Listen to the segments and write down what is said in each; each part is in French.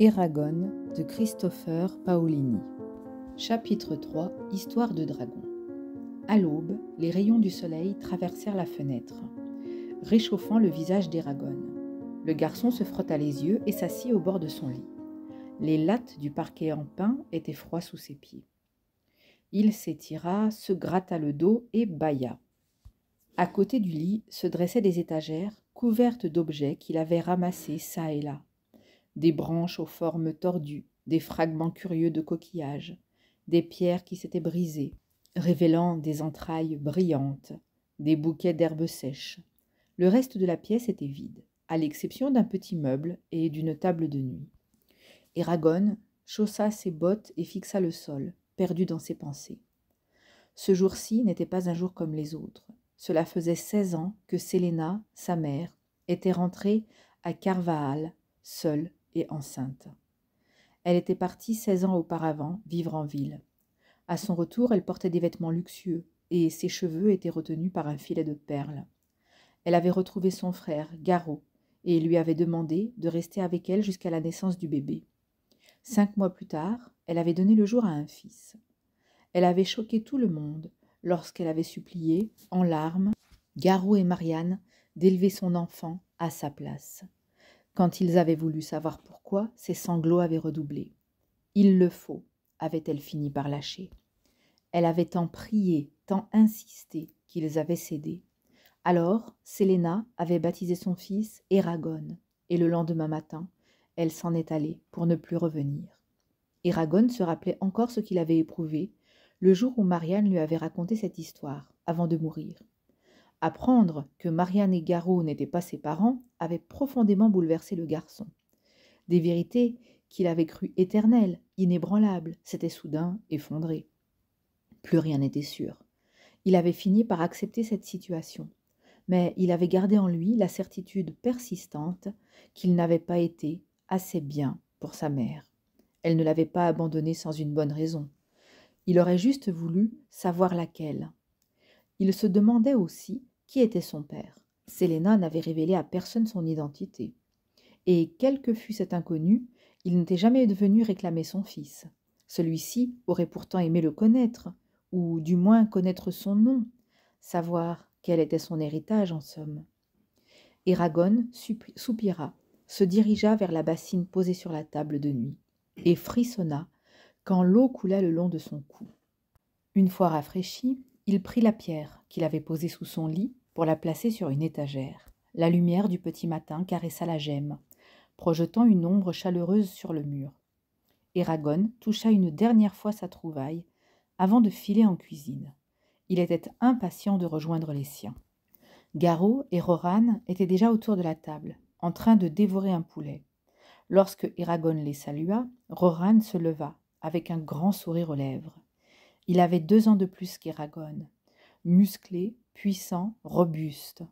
Eragon de Christopher Paolini. Chapitre 3 Histoire de dragon. À l'aube, les rayons du soleil traversèrent la fenêtre, réchauffant le visage d'Eragon. Le garçon se frotta les yeux et s'assit au bord de son lit. Les lattes du parquet en pin étaient froides sous ses pieds. Il s'étira, se gratta le dos et bâilla. À côté du lit se dressaient des étagères couvertes d'objets qu'il avait ramassés çà et là des branches aux formes tordues, des fragments curieux de coquillages, des pierres qui s'étaient brisées, révélant des entrailles brillantes, des bouquets d'herbes sèches. Le reste de la pièce était vide, à l'exception d'un petit meuble et d'une table de nuit. Eragon chaussa ses bottes et fixa le sol, perdu dans ses pensées. Ce jour-ci n'était pas un jour comme les autres. Cela faisait seize ans que Séléna, sa mère, était rentrée à Carvaal seule enceinte. Elle était partie 16 ans auparavant vivre en ville. À son retour, elle portait des vêtements luxueux et ses cheveux étaient retenus par un filet de perles. Elle avait retrouvé son frère, Garou, et lui avait demandé de rester avec elle jusqu'à la naissance du bébé. Cinq mois plus tard, elle avait donné le jour à un fils. Elle avait choqué tout le monde lorsqu'elle avait supplié, en larmes, Garou et Marianne d'élever son enfant à sa place. Quand ils avaient voulu savoir pourquoi, ses sanglots avaient redoublé. Il le faut, avait-elle fini par lâcher. Elle avait tant prié, tant insisté, qu'ils avaient cédé. Alors, Séléna avait baptisé son fils Eragon, et le lendemain matin, elle s'en est allée pour ne plus revenir. Eragon se rappelait encore ce qu'il avait éprouvé le jour où Marianne lui avait raconté cette histoire, avant de mourir. Apprendre que Marianne et Garot n'étaient pas ses parents avait profondément bouleversé le garçon. Des vérités qu'il avait crues éternelles, inébranlables, s'étaient soudain effondrées. Plus rien n'était sûr. Il avait fini par accepter cette situation, mais il avait gardé en lui la certitude persistante qu'il n'avait pas été assez bien pour sa mère. Elle ne l'avait pas abandonné sans une bonne raison. Il aurait juste voulu savoir laquelle. Il se demandait aussi qui était son père. Selena n'avait révélé à personne son identité. Et quel que fût cet inconnu, il n'était jamais devenu réclamer son fils. Celui-ci aurait pourtant aimé le connaître, ou du moins connaître son nom, savoir quel était son héritage en somme. Eragon soupira, se dirigea vers la bassine posée sur la table de nuit, et frissonna quand l'eau coula le long de son cou. Une fois rafraîchi, il prit la pierre qu'il avait posée sous son lit la placer sur une étagère. La lumière du petit matin caressa la gemme, projetant une ombre chaleureuse sur le mur. Eragon toucha une dernière fois sa trouvaille avant de filer en cuisine. Il était impatient de rejoindre les siens. Garo et Roran étaient déjà autour de la table, en train de dévorer un poulet. Lorsque Eragon les salua, Roran se leva, avec un grand sourire aux lèvres. Il avait deux ans de plus qu'Eragon. Musclé, puissant, robuste.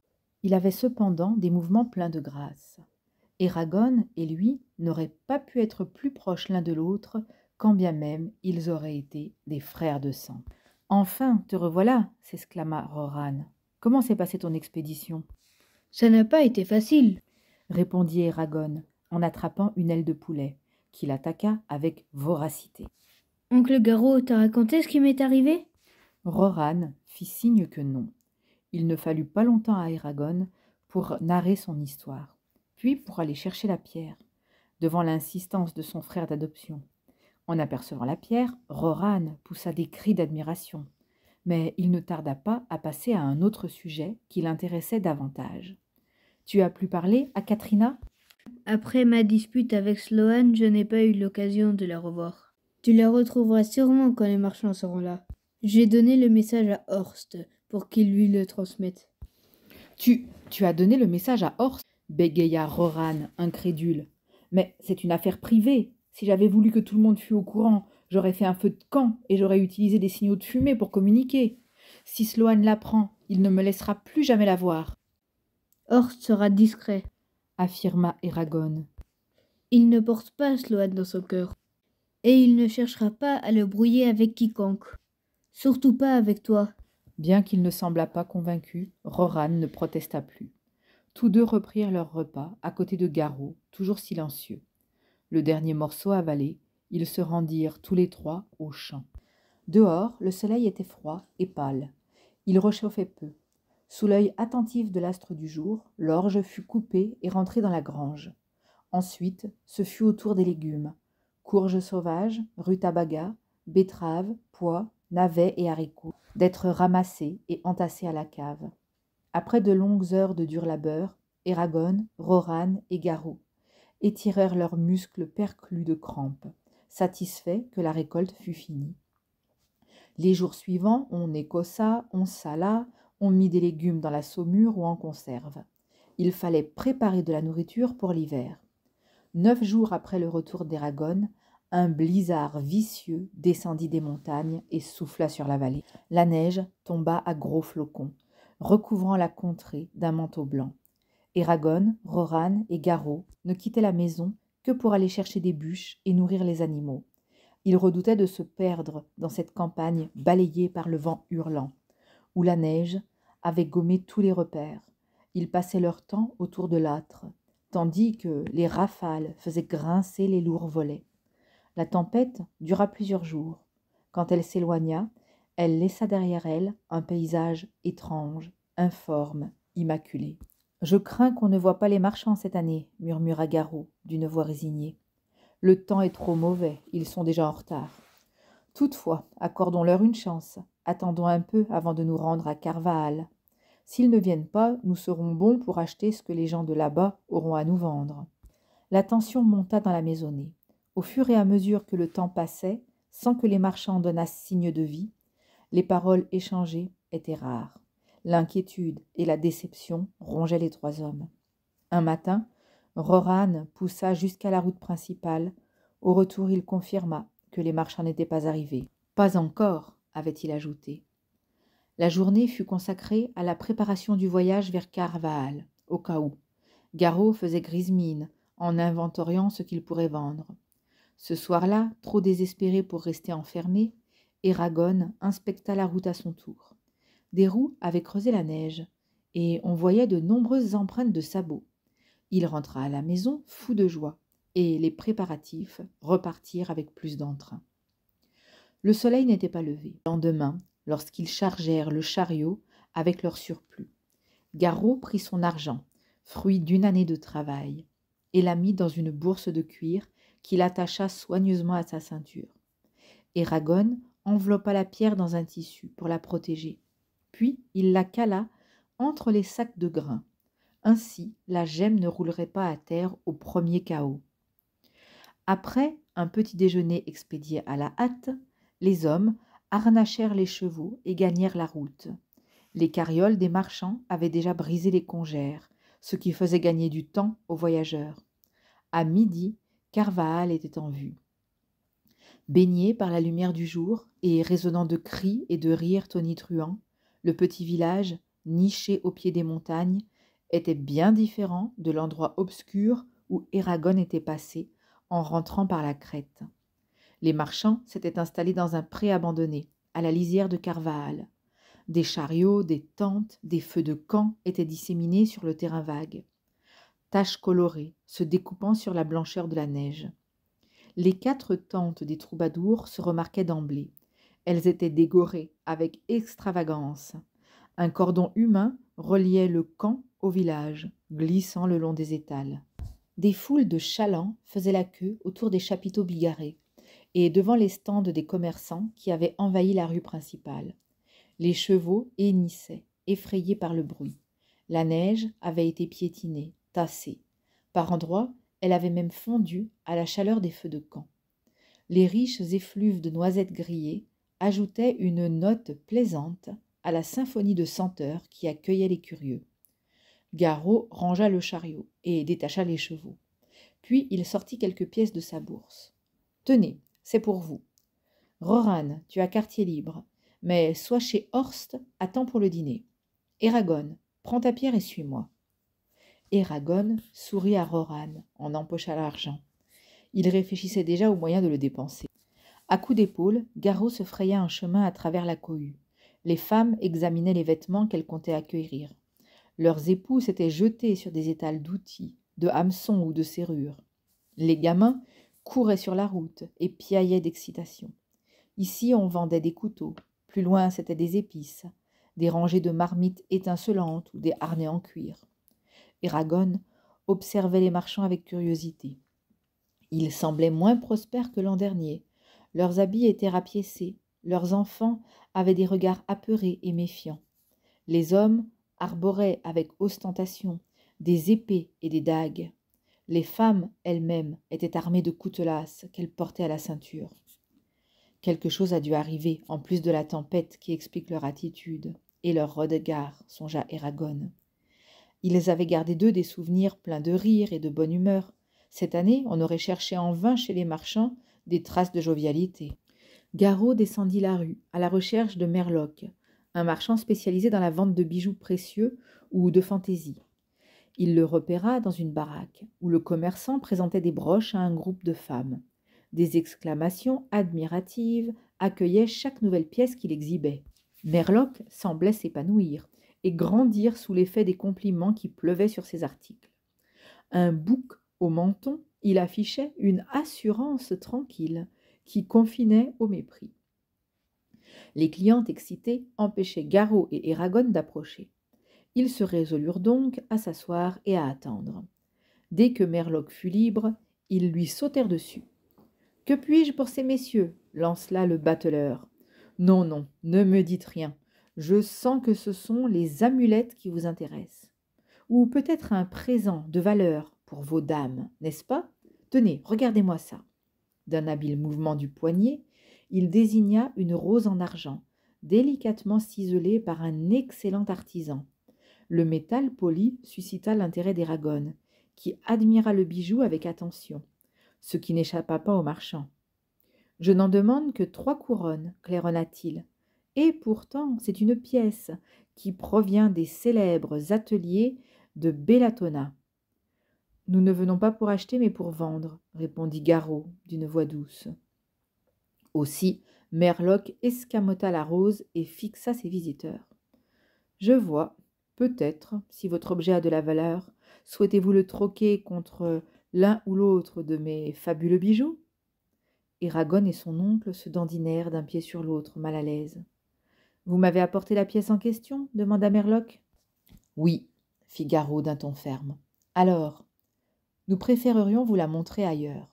Il avait cependant des mouvements pleins de grâce. Eragon et lui n'auraient pas pu être plus proches l'un de l'autre, quand bien même ils auraient été des frères de sang. Enfin, te revoilà s'exclama Roran. Comment s'est passée ton expédition Ça n'a pas été facile, répondit Eragon en attrapant une aile de poulet, qu'il attaqua avec voracité. Oncle Garot, t'as raconté ce qui m'est arrivé Roran fit signe que non il ne fallut pas longtemps à Aragon pour narrer son histoire, puis pour aller chercher la pierre, devant l'insistance de son frère d'adoption. En apercevant la pierre, Roran poussa des cris d'admiration, mais il ne tarda pas à passer à un autre sujet qui l'intéressait davantage. Tu as plus parlé à Katrina Après ma dispute avec Sloan, je n'ai pas eu l'occasion de la revoir. Tu la retrouveras sûrement quand les marchands seront là. J'ai donné le message à Horst pour qu'il lui le transmette. Tu, tu as donné le message à Horst bégaya Roran, incrédule. Mais c'est une affaire privée. Si j'avais voulu que tout le monde fût au courant, j'aurais fait un feu de camp et j'aurais utilisé des signaux de fumée pour communiquer. Si Sloane l'apprend, il ne me laissera plus jamais la voir. Horst sera discret, affirma Eragon. Il ne porte pas Sloane dans son cœur. Et il ne cherchera pas à le brouiller avec quiconque. Surtout pas avec toi. Bien qu'il ne semblât pas convaincu, Roran ne protesta plus. Tous deux reprirent leur repas à côté de Garot, toujours silencieux. Le dernier morceau avalé, ils se rendirent tous les trois au champ. Dehors, le soleil était froid et pâle. Il réchauffait peu. Sous l'œil attentif de l'astre du jour, l'orge fut coupée et rentrée dans la grange. Ensuite, ce fut au tour des légumes courges sauvages, rutabaga, betteraves, pois, navets et haricots, d'être ramassés et entassés à la cave. Après de longues heures de dur labeur, Eragon, Roran et Garou étirèrent leurs muscles perclus de crampes, satisfaits que la récolte fût finie. Les jours suivants, on écossa, on sala, on mit des légumes dans la saumure ou en conserve. Il fallait préparer de la nourriture pour l'hiver. Neuf jours après le retour d'Eragon, un blizzard vicieux descendit des montagnes et souffla sur la vallée. La neige tomba à gros flocons, recouvrant la contrée d'un manteau blanc. Eragon, Roran et Garo ne quittaient la maison que pour aller chercher des bûches et nourrir les animaux. Ils redoutaient de se perdre dans cette campagne balayée par le vent hurlant, où la neige avait gommé tous les repères. Ils passaient leur temps autour de l'âtre, tandis que les rafales faisaient grincer les lourds volets. La tempête dura plusieurs jours. Quand elle s'éloigna, elle laissa derrière elle un paysage étrange, informe, immaculé. Je crains qu'on ne voie pas les marchands cette année, murmura Garou d'une voix résignée. Le temps est trop mauvais, ils sont déjà en retard. Toutefois, accordons-leur une chance, attendons un peu avant de nous rendre à Carval. S'ils ne viennent pas, nous serons bons pour acheter ce que les gens de là-bas auront à nous vendre. La tension monta dans la maisonnée. Au fur et à mesure que le temps passait, sans que les marchands donnassent signe de vie, les paroles échangées étaient rares. L'inquiétude et la déception rongeaient les trois hommes. Un matin, Roran poussa jusqu'à la route principale. Au retour, il confirma que les marchands n'étaient pas arrivés. Pas encore, avait-il ajouté. La journée fut consacrée à la préparation du voyage vers Carvaal, au cas où. Garot faisait grise mine en inventoriant ce qu'il pourrait vendre. Ce soir-là, trop désespéré pour rester enfermé, Eragon inspecta la route à son tour. Des roues avaient creusé la neige, et on voyait de nombreuses empreintes de sabots. Il rentra à la maison fou de joie, et les préparatifs repartirent avec plus d'entrain. Le soleil n'était pas levé. Le lendemain, lorsqu'ils chargèrent le chariot avec leur surplus, Garot prit son argent, fruit d'une année de travail, et la mit dans une bourse de cuir qu'il attacha soigneusement à sa ceinture. Eragon enveloppa la pierre dans un tissu pour la protéger, puis il la cala entre les sacs de grains. Ainsi, la gemme ne roulerait pas à terre au premier chaos. Après un petit déjeuner expédié à la hâte, les hommes harnachèrent les chevaux et gagnèrent la route. Les carrioles des marchands avaient déjà brisé les congères, ce qui faisait gagner du temps aux voyageurs. À midi, Carvaal était en vue. Baigné par la lumière du jour et résonnant de cris et de rires tonitruants, le petit village, niché au pied des montagnes, était bien différent de l'endroit obscur où Eragon était passé en rentrant par la crête. Les marchands s'étaient installés dans un pré abandonné, à la lisière de Carvaal. Des chariots, des tentes, des feux de camp étaient disséminés sur le terrain vague taches colorées se découpant sur la blancheur de la neige. Les quatre tentes des troubadours se remarquaient d'emblée. Elles étaient dégorées avec extravagance. Un cordon humain reliait le camp au village, glissant le long des étals. Des foules de chalands faisaient la queue autour des chapiteaux bigarrés et devant les stands des commerçants qui avaient envahi la rue principale. Les chevaux hennissaient, effrayés par le bruit. La neige avait été piétinée, tassée. Par endroits, elle avait même fondu à la chaleur des feux de camp. Les riches effluves de noisettes grillées ajoutaient une note plaisante à la symphonie de senteurs qui accueillait les curieux. Garot rangea le chariot et détacha les chevaux. Puis il sortit quelques pièces de sa bourse. Tenez, c'est pour vous. Roran, tu as quartier libre, mais sois chez Horst attends pour le dîner. Eragon, prends ta pierre et suis-moi et sourit à Roran en empocha l'argent. Il réfléchissait déjà au moyen de le dépenser. À coups d'épaule, Garo se fraya un chemin à travers la cohue. Les femmes examinaient les vêtements qu'elles comptaient accueillir. Leurs époux s'étaient jetés sur des étals d'outils, de hameçons ou de serrures. Les gamins couraient sur la route et piaillaient d'excitation. Ici, on vendait des couteaux. Plus loin, c'étaient des épices, des rangées de marmites étincelantes ou des harnais en cuir. Eragon observait les marchands avec curiosité. Ils semblaient moins prospères que l'an dernier. Leurs habits étaient rapiécés, leurs enfants avaient des regards apeurés et méfiants. Les hommes arboraient avec ostentation des épées et des dagues. Les femmes elles-mêmes étaient armées de coutelasses qu'elles portaient à la ceinture. Quelque chose a dû arriver, en plus de la tempête qui explique leur attitude et leur regard, songea Eragon. Ils avaient gardé d'eux des souvenirs pleins de rire et de bonne humeur. Cette année, on aurait cherché en vain chez les marchands des traces de jovialité. Garot descendit la rue, à la recherche de Merloc, un marchand spécialisé dans la vente de bijoux précieux ou de fantaisie. Il le repéra dans une baraque, où le commerçant présentait des broches à un groupe de femmes. Des exclamations admiratives accueillaient chaque nouvelle pièce qu'il exhibait. Merloc semblait s'épanouir et grandir sous l'effet des compliments qui pleuvaient sur ses articles. Un bouc au menton, il affichait une assurance tranquille qui confinait au mépris. Les clientes excitées empêchaient Garot et Eragon d'approcher. Ils se résolurent donc à s'asseoir et à attendre. Dès que Merloc fut libre, ils lui sautèrent dessus. Que puis-je pour ces messieurs lance le bateleur. Non, non, ne me dites rien. Je sens que ce sont les amulettes qui vous intéressent. Ou peut-être un présent de valeur pour vos dames, n'est-ce pas Tenez, regardez-moi ça. D'un habile mouvement du poignet, il désigna une rose en argent, délicatement ciselée par un excellent artisan. Le métal poli suscita l'intérêt d'Eragon, qui admira le bijou avec attention, ce qui n'échappa pas au marchand. Je n'en demande que trois couronnes, claironna-t-il. Et pourtant, c'est une pièce qui provient des célèbres ateliers de Bellatona. Nous ne venons pas pour acheter, mais pour vendre, répondit Garot d'une voix douce. Aussi, Merloc escamota la rose et fixa ses visiteurs. Je vois, peut-être, si votre objet a de la valeur, souhaitez-vous le troquer contre l'un ou l'autre de mes fabuleux bijoux Eragon et son oncle se dandinèrent d'un pied sur l'autre, mal à l'aise. Vous m'avez apporté la pièce en question demanda Merlock. Oui, fit Garot d'un ton ferme. Alors Nous préférerions vous la montrer ailleurs.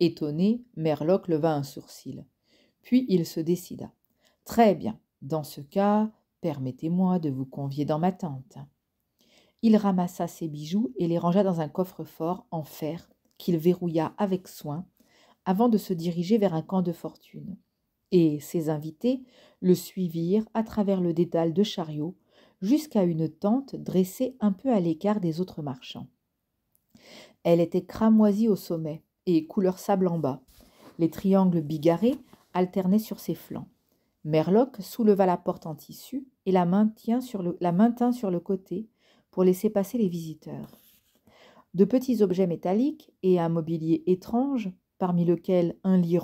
Étonné, Merlock leva un sourcil. Puis il se décida. Très bien, dans ce cas, permettez-moi de vous convier dans ma tente. Il ramassa ses bijoux et les rangea dans un coffre-fort en fer qu'il verrouilla avec soin avant de se diriger vers un camp de fortune et ses invités le suivirent à travers le dédale de chariots jusqu'à une tente dressée un peu à l'écart des autres marchands. Elle était cramoisie au sommet et couleur sable en bas. Les triangles bigarrés alternaient sur ses flancs. Merloc souleva la porte en tissu et la maintint sur le, la sur le côté pour laisser passer les visiteurs. De petits objets métalliques et un mobilier étrange, parmi lequel un lit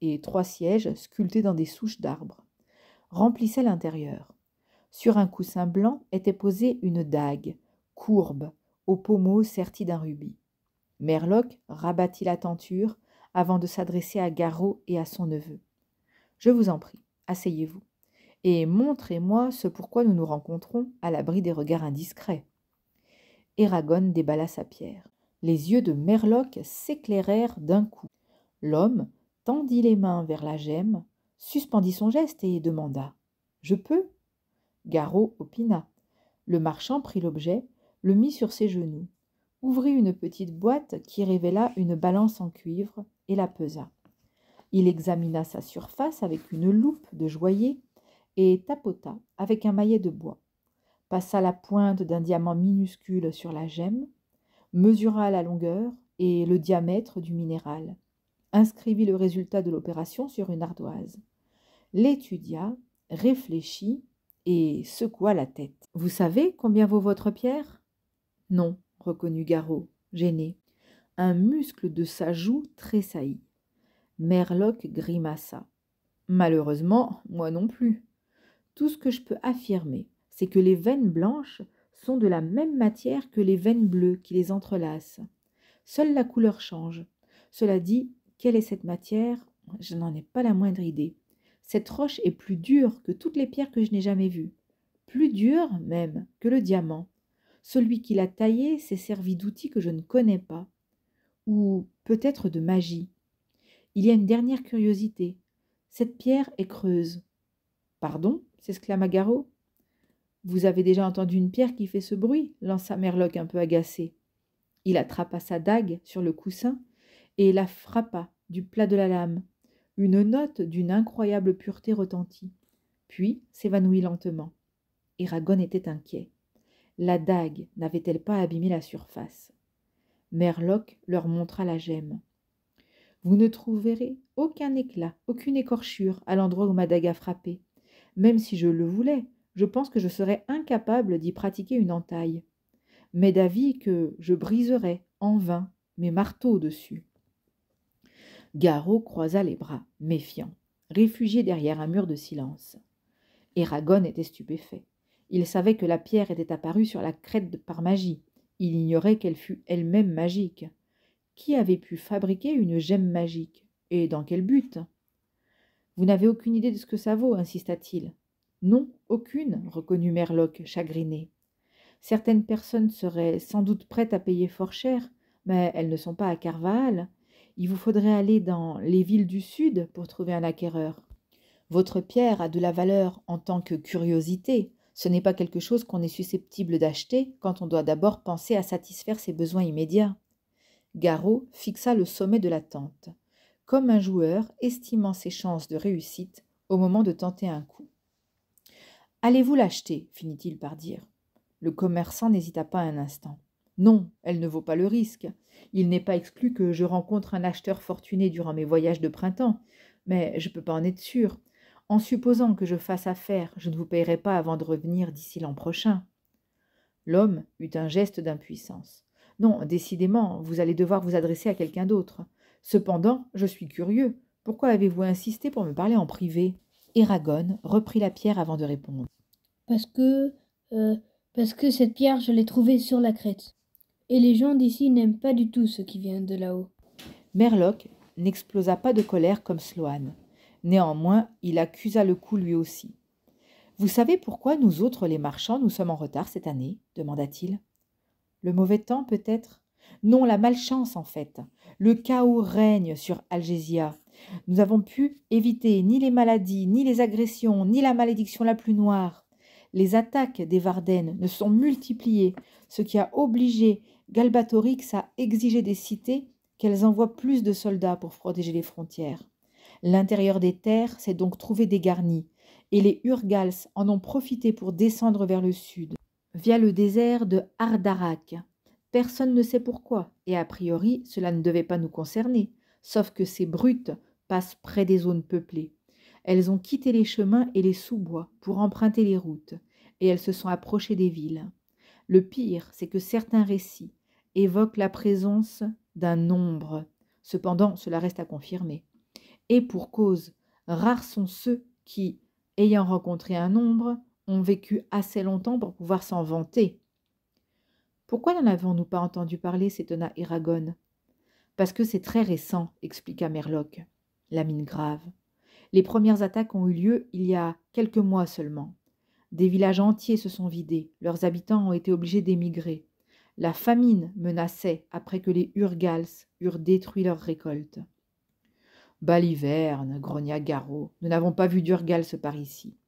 et trois sièges sculptés dans des souches d'arbres, remplissaient l'intérieur. Sur un coussin blanc était posée une dague, courbe, au pommeau serti d'un rubis. Merloc rabattit la tenture avant de s'adresser à Garot et à son neveu. Je vous en prie, asseyez-vous, et montrez-moi ce pourquoi nous nous rencontrons à l'abri des regards indiscrets. Eragon déballa sa pierre. Les yeux de Merloc s'éclairèrent d'un coup. L'homme, tendit les mains vers la gemme, suspendit son geste et demanda Je peux Garot opina. Le marchand prit l'objet, le mit sur ses genoux, ouvrit une petite boîte qui révéla une balance en cuivre et la pesa. Il examina sa surface avec une loupe de joyer et tapota avec un maillet de bois, passa la pointe d'un diamant minuscule sur la gemme, mesura la longueur et le diamètre du minéral, inscrivit le résultat de l'opération sur une ardoise, l'étudia, réfléchit et secoua la tête. Vous savez combien vaut votre pierre Non, reconnut Garot, gêné. Un muscle de sa joue tressaillit. Merloc grimaça. Malheureusement, moi non plus. Tout ce que je peux affirmer, c'est que les veines blanches sont de la même matière que les veines bleues qui les entrelacent. Seule la couleur change. Cela dit, quelle est cette matière Je n'en ai pas la moindre idée. Cette roche est plus dure que toutes les pierres que je n'ai jamais vues. Plus dure même que le diamant. Celui qui l'a taillée s'est servi d'outils que je ne connais pas. Ou peut-être de magie. Il y a une dernière curiosité. Cette pierre est creuse. Pardon s'exclama Garot. Vous avez déjà entendu une pierre qui fait ce bruit lança Merloc un peu agacé. Il attrapa sa dague sur le coussin et la frappa du plat de la lame. Une note d'une incroyable pureté retentit, puis s'évanouit lentement. Eragon était inquiet. La dague n'avait-elle pas abîmé la surface Merloc leur montra la gemme. Vous ne trouverez aucun éclat, aucune écorchure à l'endroit où ma dague a frappé. Même si je le voulais, je pense que je serais incapable d'y pratiquer une entaille. Mais d'avis que je briserais en vain mes marteaux dessus. Garro croisa les bras, méfiant, réfugié derrière un mur de silence. Eragon était stupéfait. Il savait que la pierre était apparue sur la crête par magie. Il ignorait qu'elle fût elle-même magique. Qui avait pu fabriquer une gemme magique Et dans quel but Vous n'avez aucune idée de ce que ça vaut, insista-t-il. Non, aucune, reconnut Merloc, chagriné. Certaines personnes seraient sans doute prêtes à payer fort cher, mais elles ne sont pas à Carvaal. Il vous faudrait aller dans les villes du Sud pour trouver un acquéreur. Votre pierre a de la valeur en tant que curiosité. Ce n'est pas quelque chose qu'on est susceptible d'acheter quand on doit d'abord penser à satisfaire ses besoins immédiats. Garot fixa le sommet de la tente, comme un joueur estimant ses chances de réussite au moment de tenter un coup. Allez-vous l'acheter finit-il par dire. Le commerçant n'hésita pas un instant. Non, elle ne vaut pas le risque. Il n'est pas exclu que je rencontre un acheteur fortuné durant mes voyages de printemps, mais je ne peux pas en être sûr. En supposant que je fasse affaire, je ne vous payerai pas avant de revenir d'ici l'an prochain. L'homme eut un geste d'impuissance. Non, décidément, vous allez devoir vous adresser à quelqu'un d'autre. Cependant, je suis curieux. Pourquoi avez-vous insisté pour me parler en privé Eragon reprit la pierre avant de répondre. Parce que. Euh, parce que cette pierre, je l'ai trouvée sur la crête et les gens d'ici n'aiment pas du tout ce qui vient de là-haut. Merloc n'explosa pas de colère comme Sloane. Néanmoins, il accusa le coup lui aussi. Vous savez pourquoi nous autres, les marchands, nous sommes en retard cette année demanda-t-il. Le mauvais temps, peut-être Non, la malchance, en fait. Le chaos règne sur Algésia. Nous avons pu éviter ni les maladies, ni les agressions, ni la malédiction la plus noire. Les attaques des Vardennes ne sont multipliées, ce qui a obligé Galbatorix a exigé des cités qu'elles envoient plus de soldats pour protéger les frontières. L'intérieur des terres s'est donc trouvé dégarni, et les Urgals en ont profité pour descendre vers le sud, via le désert de Ardarak. Personne ne sait pourquoi, et a priori cela ne devait pas nous concerner, sauf que ces brutes passent près des zones peuplées. Elles ont quitté les chemins et les sous-bois pour emprunter les routes, et elles se sont approchées des villes. Le pire, c'est que certains récits évoque la présence d'un nombre. Cependant, cela reste à confirmer. Et pour cause, rares sont ceux qui, ayant rencontré un nombre, ont vécu assez longtemps pour pouvoir s'en vanter. Pourquoi n'en avons-nous pas entendu parler s'étonna Eragon. Parce que c'est très récent, expliqua Merloc. La mine grave. Les premières attaques ont eu lieu il y a quelques mois seulement. Des villages entiers se sont vidés, leurs habitants ont été obligés d'émigrer. La famine menaçait après que les Urgals eurent détruit leurs récoltes. Baliverne, grogna Garo, nous n'avons pas vu d'Urgals par ici.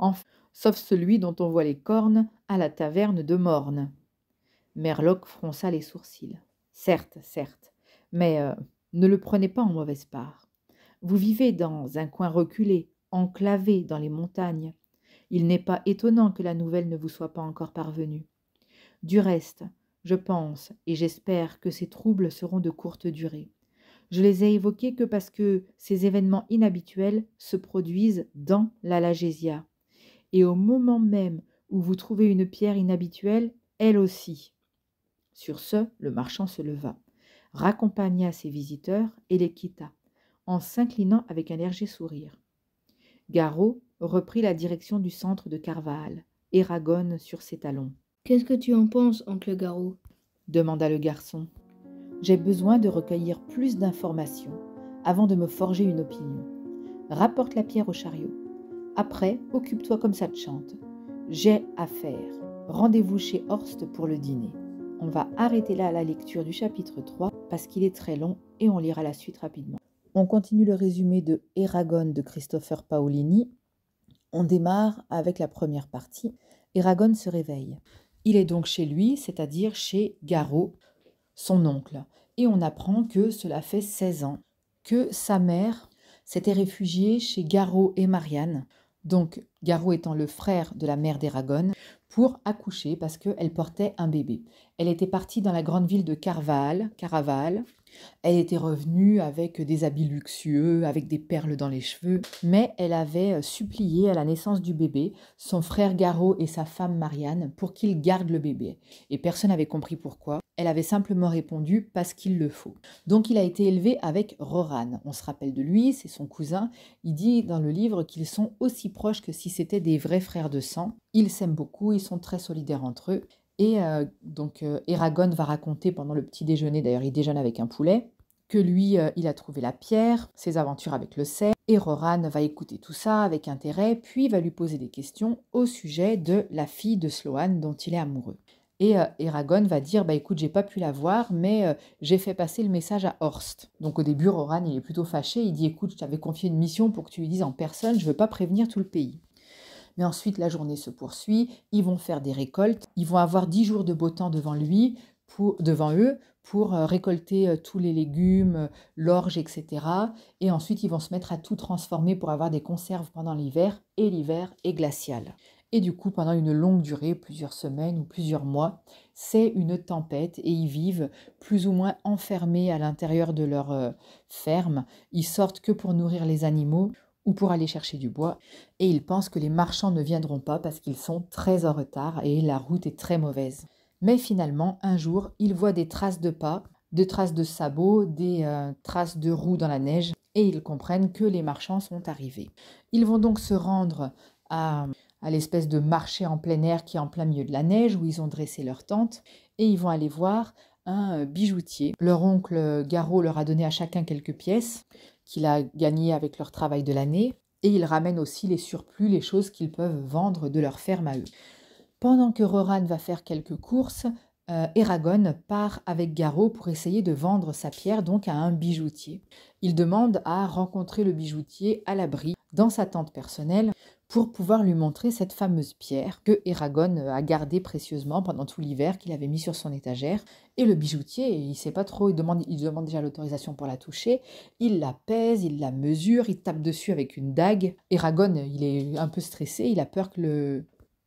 Enfin, sauf celui dont on voit les cornes à la taverne de Morne. Merloc fronça les sourcils. Certes, certes, mais euh, ne le prenez pas en mauvaise part. Vous vivez dans un coin reculé, enclavé dans les montagnes. Il n'est pas étonnant que la nouvelle ne vous soit pas encore parvenue. Du reste, je pense et j'espère que ces troubles seront de courte durée. Je les ai évoqués que parce que ces événements inhabituels se produisent dans la lagésia, Et au moment même où vous trouvez une pierre inhabituelle, elle aussi. Sur ce, le marchand se leva, raccompagna ses visiteurs et les quitta, en s'inclinant avec un léger sourire. Garot reprit la direction du centre de et Eragone sur ses talons. Qu'est-ce que tu en penses, oncle Garou demanda le garçon. J'ai besoin de recueillir plus d'informations avant de me forger une opinion. Rapporte la pierre au chariot. Après, occupe-toi comme ça te chante. J'ai affaire. Rendez-vous chez Horst pour le dîner. On va arrêter là la lecture du chapitre 3 parce qu'il est très long et on lira la suite rapidement. On continue le résumé de Eragon de Christopher Paolini. On démarre avec la première partie. Eragon se réveille. Il est donc chez lui, c'est-à-dire chez Garo, son oncle. Et on apprend que cela fait 16 ans que sa mère s'était réfugiée chez Garo et Marianne, donc Garo étant le frère de la mère d'Eragon, pour accoucher parce qu'elle portait un bébé. Elle était partie dans la grande ville de Carval, Caraval, elle était revenue avec des habits luxueux, avec des perles dans les cheveux, mais elle avait euh, supplié à la naissance du bébé son frère Garo et sa femme Marianne pour qu'ils gardent le bébé. Et personne n'avait compris pourquoi. Elle avait simplement répondu parce qu'il le faut. Donc il a été élevé avec Roran. On se rappelle de lui, c'est son cousin. Il dit dans le livre qu'ils sont aussi proches que si c'était des vrais frères de sang. Ils s'aiment beaucoup, ils sont très solidaires entre eux. Et euh, donc euh, Eragon va raconter pendant le petit déjeuner, d'ailleurs il déjeune avec un poulet, que lui euh, il a trouvé la pierre, ses aventures avec le cerf, et Roran va écouter tout ça avec intérêt, puis va lui poser des questions au sujet de la fille de Sloan dont il est amoureux. Et Eragon va dire bah écoute j'ai pas pu la voir mais j'ai fait passer le message à Horst. Donc au début Roran il est plutôt fâché, il dit écoute je t'avais confié une mission pour que tu lui dises en personne je veux pas prévenir tout le pays. Mais ensuite, la journée se poursuit, ils vont faire des récoltes, ils vont avoir 10 jours de beau temps devant lui, devant eux, pour euh, récolter euh, tous les légumes, euh, l'orge, etc. Et ensuite, ils vont se mettre à tout transformer pour avoir des conserves pendant l'hiver, et l'hiver est glacial. Et du coup, pendant une longue durée, plusieurs semaines ou plusieurs mois, c'est une tempête et ils vivent plus ou moins enfermés à l'intérieur de leur ferme. Ils sortent que pour nourrir les animaux ou pour aller chercher du bois, et ils pensent que les marchands ne viendront pas parce qu'ils sont très en retard et la route est très mauvaise. Mais finalement, un jour, ils voient des traces de pas, des traces de sabots, des euh, traces de roues dans la neige, et ils comprennent que les marchands sont arrivés. Ils vont donc se rendre à, à l'espèce de marché en plein air qui est en plein milieu de la neige, où ils ont dressé leur tente, et ils vont aller voir un euh, bijoutier. Leur oncle Garot leur a donné à chacun quelques pièces qu'il a gagné avec leur travail de l'année, et il ramène aussi les surplus, les choses qu'ils peuvent vendre de leur ferme à eux. Pendant que Roran va faire quelques courses, euh, Eragon part avec Garo pour essayer de vendre sa pierre donc à un bijoutier. Il demande à rencontrer le bijoutier à l'abri dans sa tente personnelle pour pouvoir lui montrer cette fameuse pierre que Eragon euh, a gardée précieusement pendant tout l'hiver qu'il avait mis sur son étagère. Et le bijoutier, il sait pas trop, il demande, déjà l'autorisation pour la toucher, il la pèse, il la mesure, il tape dessus avec une dague. Eragon, il est un peu stressé, il a peur que le,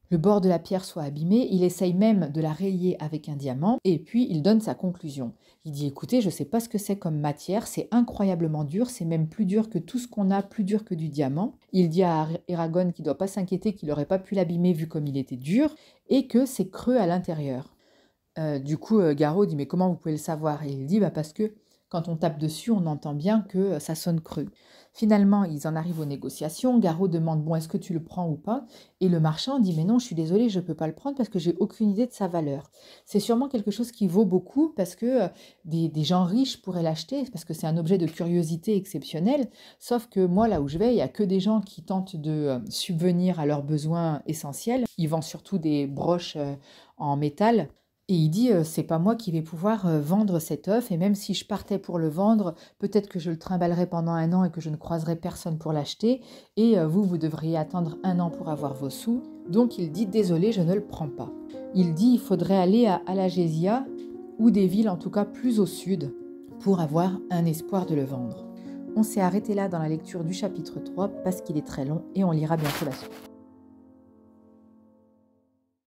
le bord de la pierre soit abîmé, il essaye même de la rayer avec un diamant, et puis il donne sa conclusion. Il dit écoutez, je ne sais pas ce que c'est comme matière, c'est incroyablement dur, c'est même plus dur que tout ce qu'on a, plus dur que du diamant. Il dit à Eragon qu'il ne doit pas s'inquiéter, qu'il n'aurait pas pu l'abîmer vu comme il était dur, et que c'est creux à l'intérieur. Euh, du coup, euh, Garo dit mais comment vous pouvez le savoir Et il dit bah, parce que quand on tape dessus, on entend bien que euh, ça sonne creux. Finalement, ils en arrivent aux négociations. Garot demande Bon, est-ce que tu le prends ou pas Et le marchand dit Mais non, je suis désolé, je ne peux pas le prendre parce que j'ai aucune idée de sa valeur. C'est sûrement quelque chose qui vaut beaucoup parce que euh, des, gens riches pourraient l'acheter parce que c'est un objet de curiosité exceptionnel. Sauf que moi, là où je vais, il n'y a que des gens qui tentent de euh, subvenir à leurs besoins essentiels. Ils vendent surtout des broches euh, en métal et il dit, euh, c'est pas moi qui vais pouvoir euh, vendre cet œuf, et même si je partais pour le vendre, peut-être que je le trimballerais pendant un an et que je ne croiserais personne pour l'acheter, et euh, vous, vous devriez attendre un an pour avoir vos sous. Donc il dit, désolé, je ne le prends pas. Il dit, il faudrait aller à Alagésia, ou des villes en tout cas plus au sud, pour avoir un espoir de le vendre. On s'est arrêté là dans la lecture du chapitre 3 parce qu'il est très long et on lira bientôt la suite.